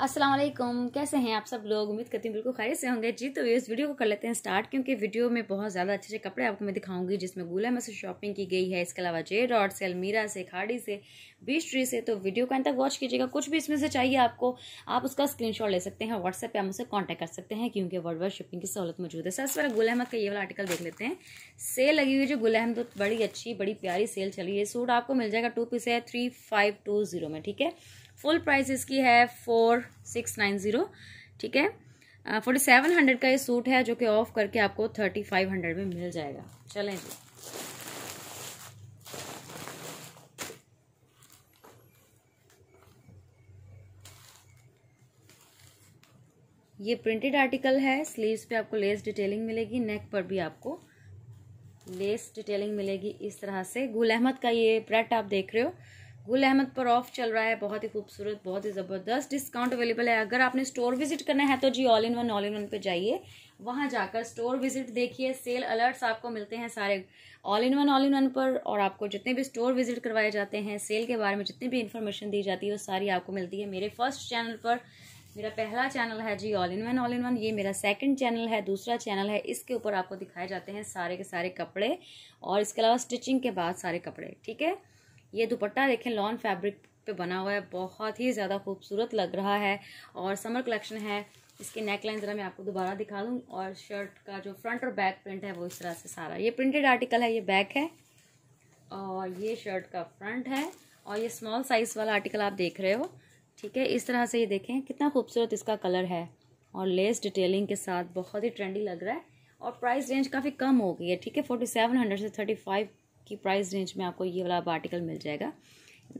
अस्सलाम वालेकुम कैसे हैं आप सब लोग उम्मीद करती हूँ बिल्कुल खैर से होंगे जी तो इस वीडियो को कर लेते हैं स्टार्ट क्योंकि वीडियो में बहुत ज़्यादा अच्छे अच्छे कपड़े आपको मैं दिखाऊंगी जिसमें गूला में से शॉपिंग की गई है इसके अलावा जे डॉट से अलमीरा से खाड़ी से बीच ट्री से तो वीडियो का अंत तक वॉच कीजिएगा कुछ भी इसमें से चाहिए आपको आप उसका शॉट ले सकते हैं व्हाट्सएप पर हम उसे कॉन्टैक्ट कर सकते हैं क्योंकि वर्ल्ड वाइड शिपिंग की सहूलत मौजूद है सबसे पहले गुल अहमद का ये वाला आर्टिकल देख लेते हैं सेल लगी हुई जो गुल अहमद तो बड़ी अच्छी बड़ी प्यारी सेल चली है सूट आपको मिल जाएगा टू पीस है थ्री फाइव टू जीरो में ठीक है फुल प्राइस इसकी है फोर सिक्स नाइन ज़ीरो ठीक है फोर्टी सेवन हंड्रेड का ये सूट है जो कि ऑफ करके आपको थर्टी फाइव हंड्रेड में मिल जाएगा चलें जी ये प्रिंटेड आर्टिकल है स्लीव्स पे आपको लेस डिटेलिंग मिलेगी नेक पर भी आपको लेस डिटेलिंग मिलेगी इस तरह से गुल अहमद का ये प्रेट आप देख रहे हो गुल अहमद पर ऑफ चल रहा है बहुत ही खूबसूरत बहुत ही ज़बरदस्त डिस्काउंट अवेलेबल है अगर आपने स्टोर विजिट करना है तो G all in one all in one पे जाइए वहाँ जाकर स्टोर विजिट देखिए सेल अलर्ट्स आपको मिलते हैं सारे all in one all in one पर और आपको जितने भी स्टोर विजिट करवाए जाते हैं सेल के बारे में जितनी भी इन्फॉर्मेशन दी जाती है वो सारी आपको मिलती है मेरे फर्स्ट चैनल पर मेरा पहला चैनल है G all in one all in one ये मेरा सेकंड चैनल है दूसरा चैनल है इसके ऊपर आपको दिखाए जाते हैं सारे के सारे कपड़े और इसके अलावा स्टिचिंग के बाद सारे कपड़े ठीक है ये दुपट्टा देखें लॉन फैब्रिक पे बना हुआ है बहुत ही ज़्यादा खूबसूरत लग रहा है और समर कलेक्शन है इसके नेक लाइन ज़रा मैं आपको दोबारा दिखा दूँ और शर्ट का जो फ्रंट और बैक प्रिंट है वो इस तरह से सारा ये प्रिंटेड आर्टिकल है ये बैक है और ये शर्ट का फ्रंट है और ये स्मॉल साइज़ वाला आर्टिकल आप देख रहे हो ठीक है इस तरह से ये देखें कितना खूबसूरत इसका कलर है और लेस डिटेलिंग के साथ बहुत ही ट्रेंडी लग रहा है और प्राइस रेंज काफ़ी कम हो गई है ठीक है फोर्टी सेवन हंड्रेड से थर्टी फाइव की प्राइस रेंज में आपको ये वाला आर्टिकल मिल जाएगा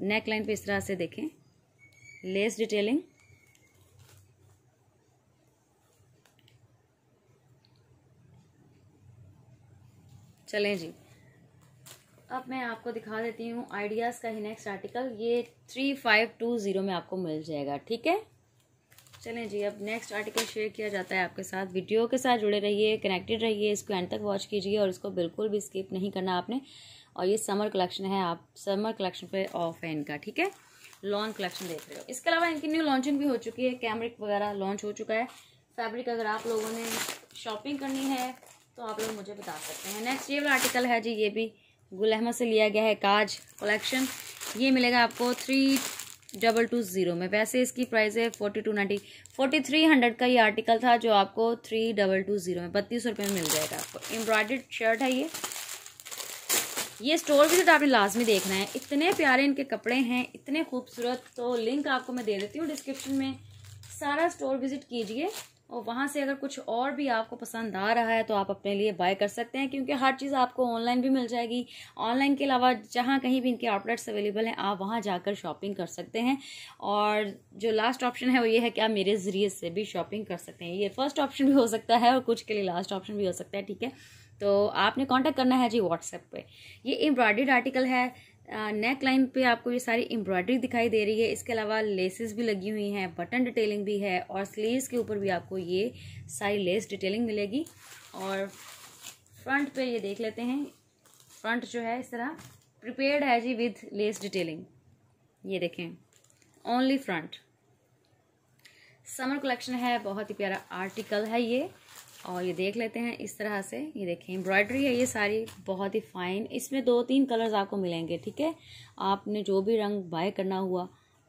नेक लाइन पर इस तरह से देखें लेस डिटेलिंग चलें जी अब मैं आपको दिखा देती हूँ आइडियाज़ का ही नेक्स्ट आर्टिकल ये थ्री फाइव टू ज़ीरो में आपको मिल जाएगा ठीक है चलें जी अब नेक्स्ट आर्टिकल शेयर किया जाता है आपके साथ वीडियो के साथ जुड़े रहिए कनेक्टेड रहिए इसको एंड तक वॉच कीजिए और इसको बिल्कुल भी स्किप नहीं करना आपने और ये समर कलेक्शन है आप समर कलेक्शन पे ऑफ है इनका ठीक है लॉन्ग कलेक्शन देख रहे हो इसके अलावा इनकी न्यू लॉन्चिंग भी हो चुकी है कैमरिक वगैरह लॉन्च हो चुका है फैब्रिक अगर आप लोगों ने शॉपिंग करनी है तो आप लोग मुझे बता सकते हैं नेक्स्ट ये वाला आर्टिकल है जी ये भी गुल अहमद से लिया गया है काज कलेक्शन ये मिलेगा आपको थ्री डबल टू ज़ीरो में वैसे इसकी प्राइस है forty two ninety forty three hundred का ये आर्टिकल था जो आपको थ्री डबल टू ज़ीरो में बत्तीस रुपये में मिल जाएगा आपको एम्ब्रॉयडर्ड शर्ट है ये ये स्टोर तो विजिट आपने लाजमी देखना है इतने प्यारे इनके कपड़े हैं इतने खूबसूरत तो लिंक आपको मैं दे देती हूँ डिस्क्रिप्शन में सारा स्टोर विजिट कीजिए और वहाँ से अगर कुछ और भी आपको पसंद आ रहा है तो आप अपने लिए बाय कर सकते हैं क्योंकि हर चीज़ आपको ऑनलाइन भी मिल जाएगी ऑनलाइन के अलावा जहाँ कहीं भी इनके आउटलेट्स अवेलेबल हैं आप वहाँ जाकर शॉपिंग कर सकते हैं और जो लास्ट ऑप्शन है वो ये है कि आप मेरे ज़रिए से भी शॉपिंग कर सकते हैं ये फर्स्ट ऑप्शन भी हो सकता है और कुछ के लिए लास्ट ऑप्शन भी हो सकता है ठीक है तो आपने कॉन्टैक्ट करना है जी व्हाट्सएप पर ये एम्ब्रॉयडेड आर्टिकल है नेक लाइन पे आपको ये सारी एम्ब्रॉयडरी दिखाई दे रही है इसके अलावा लेसेस भी लगी हुई हैं बटन डिटेलिंग भी है और स्लीव्स के ऊपर भी आपको ये सारी लेस डिटेलिंग मिलेगी और फ्रंट पे ये देख लेते हैं फ्रंट जो है इस तरह प्रिपेयर्ड है जी विद लेस डिटेलिंग ये देखें ओनली फ्रंट समर कलेक्शन है बहुत ही प्यारा आर्टिकल है ये और ये देख लेते हैं इस तरह से ये देखें एम्ब्रॉयडरी है ये सारी बहुत ही फाइन इसमें दो तीन कलर्स आपको मिलेंगे ठीक है आपने जो भी रंग बाय करना हुआ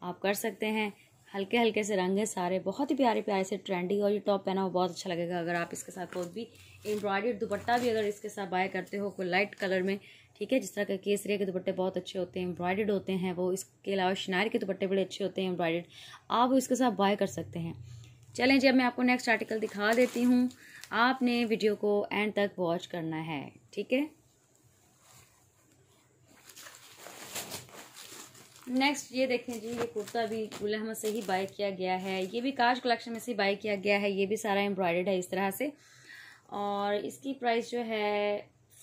आप कर सकते हैं हल्के हल्के से रंग हैं सारे बहुत ही प्यारे प्यारे से ट्रेंडी और ये टॉप पहना हुआ बहुत अच्छा लगेगा अगर आप इसके साथ कोई भी एम्ब्रॉयडरी दुपट्टा भी अगर इसके साथ बाय करते हो कोई लाइट कलर में ठीक है जिस तरह के केसरिया के दुपट्टे बहुत अच्छे होते हैं एम्ब्रॉयडर्ड होते हैं वो इसके अलावा शिनार के दुपट्टे बड़े अच्छे होते हैं एम्ब्रॉयडर्ड आप इसके साथ बाय कर सकते हैं चलें जब मैं आपको नेक्स्ट आर्टिकल दिखा देती हूँ आपने वीडियो को एंड तक वॉच करना है ठीक है नेक्स्ट ये देखें जी ये कुर्ता भी गुल अहमद से ही बाय किया गया है ये भी काश कलेक्शन में से बाय किया गया है ये भी सारा एम्ब्रॉयडर्ड है इस तरह से और इसकी प्राइस जो है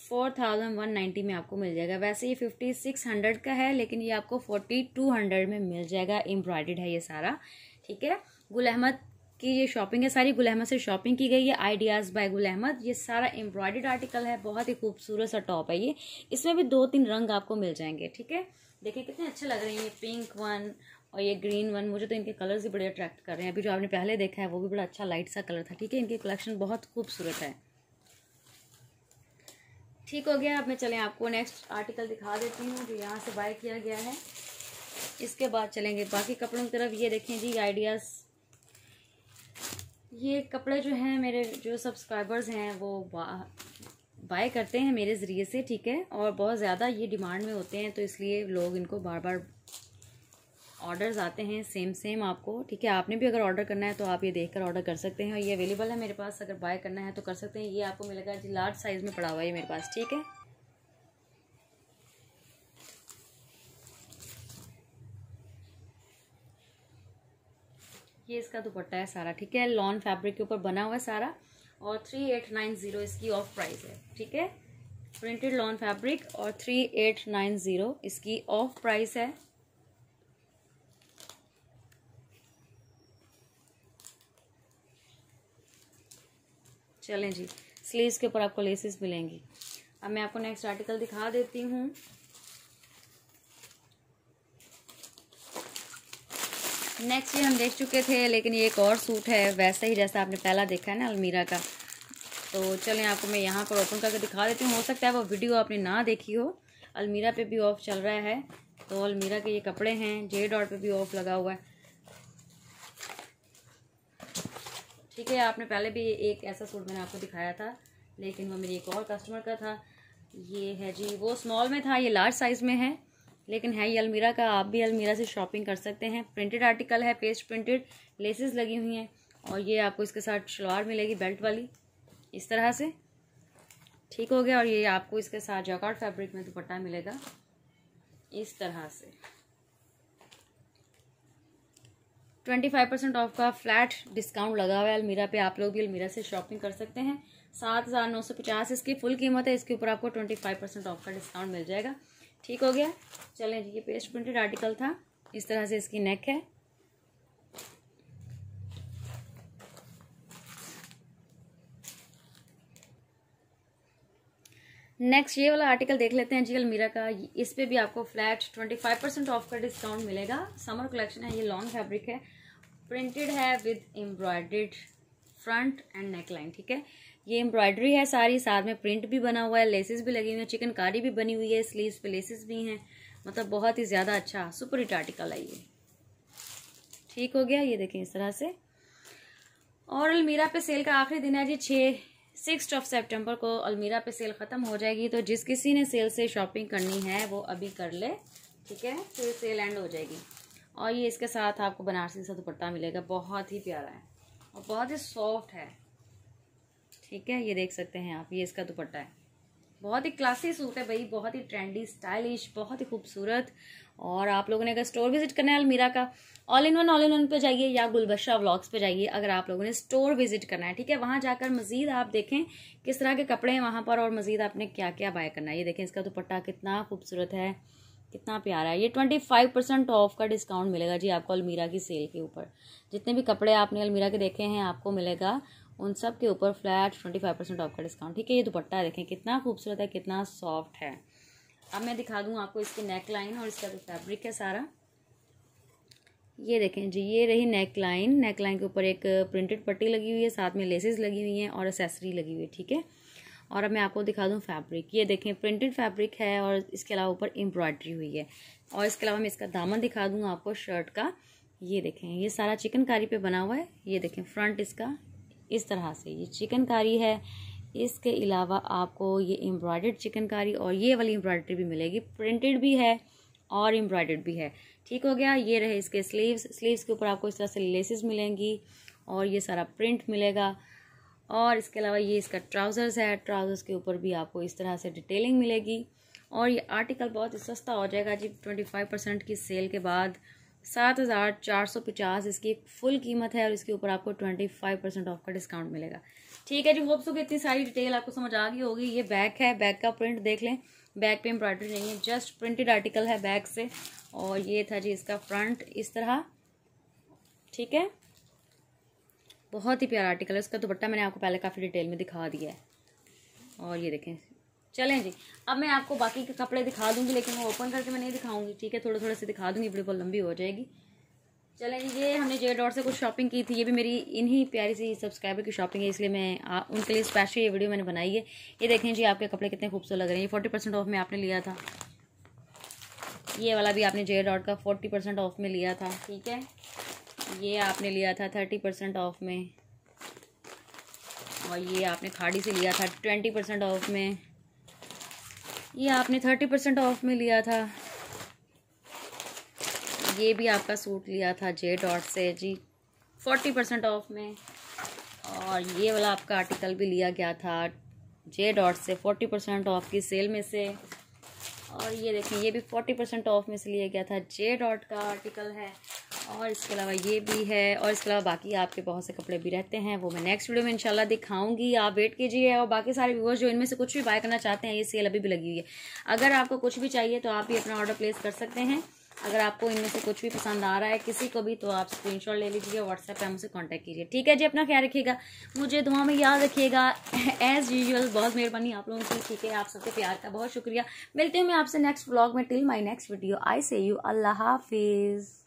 फोर थाउजेंड वन नाइन्टी में आपको मिल जाएगा वैसे ये फिफ्टी सिक्स हंड्रेड का है लेकिन ये आपको फोर्टी टू हंड्रेड में मिल जाएगा एम्ब्रॉयडर्ड है ये सारा ठीक है गुल अहमद की ये शॉपिंग है सारी गुल अहमद से शॉपिंग की गई है आइडियाज़ बाय गुल अहमद ये सारा एम्ब्रॉयडर्ड आर्टिकल है बहुत ही खूबसूरत सा टॉप है ये इसमें भी दो तीन रंग आपको मिल जाएंगे ठीक है देखिए कितने अच्छे लग रहे हैं ये पिंक वन और ये ग्रीन वन मुझे तो इनके कलर्स भी बड़े अट्रैक्ट कर रहे हैं अभी जो आपने पहले देखा है वो भी बड़ा अच्छा लाइट सा कलर था ठीक है इनकी कलेक्शन बहुत खूबसूरत है ठीक हो गया अब मैं चलें आपको नेक्स्ट आर्टिकल दिखा देती हूँ जो यहाँ से बाय किया गया है इसके बाद चलेंगे बाकी कपड़ों की तरफ ये देखें जी आइडियाज़ ये कपड़े जो हैं मेरे जो सब्सक्राइबर्स हैं वो बाय करते हैं मेरे ज़रिए से ठीक है और बहुत ज़्यादा ये डिमांड में होते हैं तो इसलिए लोग इनको बार बार ऑर्डर्स आते हैं सेम सेम आपको ठीक है आपने भी अगर ऑर्डर करना है तो आप ये देख कर ऑर्डर कर सकते हैं और ये अवेलेबल है मेरे पास अगर बाय करना है तो कर सकते हैं ये आपको मिलेगा जी लार्ज साइज़ में पड़ा हुआ है मेरे पास ठीक है ये इसका दुपट्टा है सारा ठीक है लॉन फैब्रिक के ऊपर बना हुआ है सारा और थ्री एट नाइन ज़ीरो इसकी ऑफ प्राइस है ठीक है प्रिंटेड लॉन फैब्रिक और थ्री एट नाइन ज़ीरो इसकी ऑफ प्राइस है चलें जी स्लीव्स के ऊपर आपको लेसेस मिलेंगी अब मैं आपको नेक्स्ट आर्टिकल दिखा देती हूँ नेक्स्ट ये हम देख चुके थे लेकिन ये एक और सूट है वैसा ही जैसा आपने पहला देखा है ना अलमीरा का तो चलें आपको मैं यहाँ पर ओपन करके दिखा देती हूँ हो सकता है वो वीडियो आपने ना देखी हो अलमीरा पे भी ऑफ चल रहा है तो अलमीरा के ये कपड़े हैं जे डॉट पे भी ऑफ लगा हुआ है ठीक है आपने पहले भी एक ऐसा सूट मैंने आपको दिखाया था लेकिन वो मेरी एक और कस्टमर का था ये है जी वो स्मॉल में था ये लार्ज साइज़ में है लेकिन है ये अलमीरा का आप भी अलमीरा से शॉपिंग कर सकते हैं प्रिंटेड आर्टिकल है पेस्ट प्रिंटेड लेसेस लगी हुई हैं और ये आपको इसके साथ शलवार मिलेगी बेल्ट वाली इस तरह से ठीक हो गया और ये आपको इसके साथ जॉकार्ड फैब्रिक में दुपट्टा मिलेगा इस तरह से ट्वेंटी फाइव परसेंट ऑफ का फ्लैट डिस्काउंट लगा हुआ है अलमीरा पे आप लोग भी अलमीरा से शॉपिंग कर सकते हैं सात हज़ार नौ सौ पचास इसकी फुल कीमत है इसके ऊपर आपको ट्वेंटी फाइव परसेंट ऑफ का डिस्काउंट मिल जाएगा ठीक हो गया चलें ये पेस्ट प्रिंटेड आर्टिकल था इस तरह से इसकी नेक है नेक्स्ट ये वाला आर्टिकल देख लेते हैं जी अलमीरा का इस पे भी आपको flat twenty five percent off का डिस्काउंट मिलेगा समर कलेक्शन है ये लॉन्ग फैब्रिक है प्रिंटेड है with embroidered front and neckline ठीक है ये एम्ब्रॉयडरी है सारी साथ में प्रिंट भी बना हुआ है लेसेस भी लगी हुई है चिकनकारी भी बनी हुई है स्लीव्स पे लेसेस भी हैं मतलब बहुत ही ज़्यादा अच्छा सुपर हिट आर्टिकल है ये ठीक हो गया ये देखें इस तरह से और अलमीरा पे सेल का आखिरी दिन है जी छः सिक्स ऑफ सेप्टेम्बर को अलमीरा पे सेल ख़त्म हो जाएगी तो जिस किसी ने सेल से शॉपिंग करनी है वो अभी कर ले ठीक है फिर सेल एंड हो जाएगी और ये इसके साथ आपको बनारसी सा दुपट्टा मिलेगा बहुत ही प्यारा है और बहुत ही सॉफ्ट है ठीक है ये देख सकते हैं आप ये इसका दुपट्टा है बहुत ही क्लासी सूट है भाई बहुत ही ट्रेंडी स्टाइलिश बहुत ही खूबसूरत और आप लोगों ने अगर स्टोर विजिट करना है अलमीरा का all in one all in one पे जाइए या गुलबशा व्लॉग्स पे जाइए अगर आप लोगों ने स्टोर विजिट करना है ठीक है वहाँ जाकर मजीद आप देखें किस तरह के कपड़े हैं वहाँ पर और मजीद आपने क्या क्या बाय करना है ये देखें इसका दुपट्टा कितना खूबसूरत है कितना प्यारा है ये ट्वेंटी फाइव परसेंट ऑफ का डिस्काउंट मिलेगा जी आपको अलमीरा की सेल के ऊपर जितने भी कपड़े आपने अलमीरा के देखे हैं आपको मिलेगा उन सब के ऊपर flat twenty five percent off का डिस्काउंट ठीक है ये दुपट्टा देखें कितना खूबसूरत है कितना सॉफ्ट है अब मैं दिखा दूँ आपको इसकी नेक लाइन और इसका जो फैब्रिक है सारा ये देखें जी ये रही नेक लाइन नेक लाइन के ऊपर एक प्रिंटेड पट्टी लगी हुई है साथ में लेसेस लगी हुई हैं और एसेसरी लगी हुई है ठीक है और अब मैं आपको दिखा दूँ फैब्रिक ये देखें प्रिंटेड फैब्रिक है और इसके अलावा ऊपर एम्ब्रॉयडरी हुई है और इसके अलावा मैं इसका दामन दिखा दूँ आपको शर्ट का ये देखें ये सारा चिकनकारी पे बना हुआ है ये देखें फ्रंट इसका इस तरह से ये चिकनकारी है इसके अलावा आपको ये एम्ब्रॉयडर्ड चिकनकारी और ये वाली एम्ब्रॉयडरी भी मिलेगी प्रिंटेड भी है और एम्ब्रॉयडर्ड भी है ठीक हो गया ये रहे इसके स्लीव्स स्लीव्स के ऊपर आपको इस तरह से लेसेस मिलेंगी और ये सारा प्रिंट मिलेगा और इसके अलावा ये इसका ट्राउज़र्स है ट्राउज़र्स के ऊपर भी आपको इस तरह से डिटेलिंग मिलेगी और ये आर्टिकल बहुत सस्ता हो जाएगा जी ट्वेंटी फाइव परसेंट की सेल के बाद सात हज़ार चार सौ पचास इसकी फुल कीमत है और इसके ऊपर आपको ट्वेंटी फाइव परसेंट ऑफ का डिस्काउंट मिलेगा ठीक है जी होप सो कि इतनी सारी डिटेल आपको समझ आ गई होगी ये बैग है बैग का प्रिंट देख लें बैग पे एम्ब्रॉयडरी नहीं है जस्ट प्रिंटेड आर्टिकल है बैग से और ये था जी इसका फ्रंट इस तरह ठीक है बहुत ही प्यारा आर्टिकल है उसका दुपट्टा मैंने आपको पहले काफ़ी डिटेल में दिखा दिया है और ये देखें चलें जी अब मैं आपको बाकी के कपड़े दिखा दूंगी लेकिन वो ओपन करके मैं नहीं दिखाऊंगी ठीक है थोड़े थोड़े से दिखा दूंगी वीडियो लंबी हो जाएगी चलें जी ये हमने जे डॉट से कुछ शॉपिंग की थी ये भी मेरी इन्हीं प्यारी सी सब्सक्राइबर की शॉपिंग है इसलिए मैं आ, उनके लिए स्पेशल ये वीडियो मैंने बनाई है ये देखें जी आपके कपड़े कितने खूबसूरत लग रहे हैं ये फोर्टी परसेंट ऑफ में आपने लिया था ये वाला भी आपने जे डॉट का फोर्टी परसेंट ऑफ में लिया था ठीक है ये आपने लिया था थर्टी परसेंट ऑफ में और ये आपने खाड़ी से लिया था ट्वेंटी परसेंट ऑफ में ये आपने थर्टी परसेंट ऑफ में लिया था ये भी आपका सूट लिया था जे डॉट से जी फोर्टी परसेंट ऑफ में और ये वाला आपका आर्टिकल भी लिया गया था जे डॉट से फोर्टी परसेंट ऑफ की सेल में से और ये देखिए ये भी फोर्टी परसेंट ऑफ में से लिया गया था जे डॉट का आर्टिकल है और इसके अलावा ये भी है और इसके अलावा बाकी आपके बहुत से कपड़े भी रहते हैं वो मैं नेक्स्ट वीडियो में इंशाल्लाह दिखाऊंगी आप वेट कीजिए और बाकी सारे व्यूवर्स जो इनमें से कुछ भी बाय करना चाहते हैं ये सेल अभी भी लगी हुई है अगर आपको कुछ भी चाहिए तो आप भी अपना ऑर्डर प्लेस कर सकते हैं अगर आपको इनमें से कुछ भी पसंद आ रहा है किसी को भी तो आप स्क्रीनशॉट ले लीजिए व्हाट्सएप पर हमसे कॉन्टैक्ट कीजिए ठीक है जी अपना ख्याल रखिएगा मुझे दुआ में याद रखिएगा एज यूजल बहुत मेहरबानी आप लोगों की ठीक है आप सबके प्यार का बहुत शुक्रिया मिलते हैं मैं आपसे नेक्स्ट ब्लॉग में till my next video I see you अल्लाह हाफिज़